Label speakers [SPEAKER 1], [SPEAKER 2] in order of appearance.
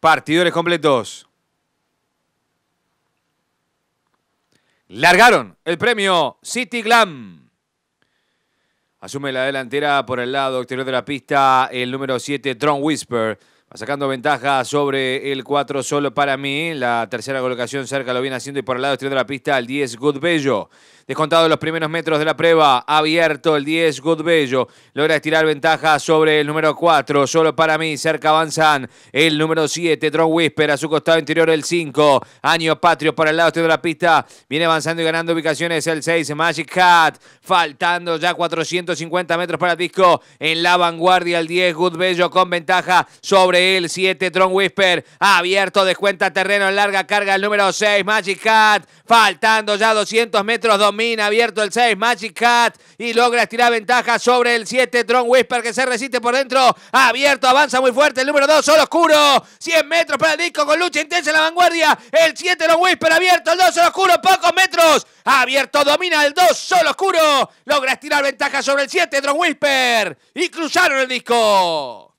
[SPEAKER 1] Partidores completos. Largaron el premio City Glam. Asume la delantera por el lado exterior de la pista el número 7, Tron Whisper sacando ventaja sobre el 4 solo para mí. La tercera colocación cerca lo viene haciendo y por el lado exterior de la pista el 10 Goodbello. Descontado los primeros metros de la prueba, abierto el 10 Goodbello. Logra estirar ventaja sobre el número 4, solo para mí. Cerca avanzan el número 7, Drone Whisper. A su costado interior el 5, Año Patrio por el lado exterior de la pista. Viene avanzando y ganando ubicaciones el 6, Magic Hat. Faltando ya 450 metros para el disco. En la vanguardia el 10 Goodbello con ventaja sobre el 7, Tron Whisper. Abierto, de cuenta terreno en larga carga el número 6,
[SPEAKER 2] Magic Cat. Faltando ya 200 metros, domina. Abierto el 6, Magic Cat. Y logra estirar ventaja sobre el 7, Tron Whisper, que se resiste por dentro. Abierto, avanza muy fuerte el número 2, Solo Oscuro. 100 metros para el disco con lucha intensa en la vanguardia. El 7, Tron Whisper, abierto. El 2, Solo Oscuro, pocos metros. Abierto, domina el 2, Solo Oscuro. Logra estirar ventaja sobre el 7, Tron Whisper. Y cruzaron el disco.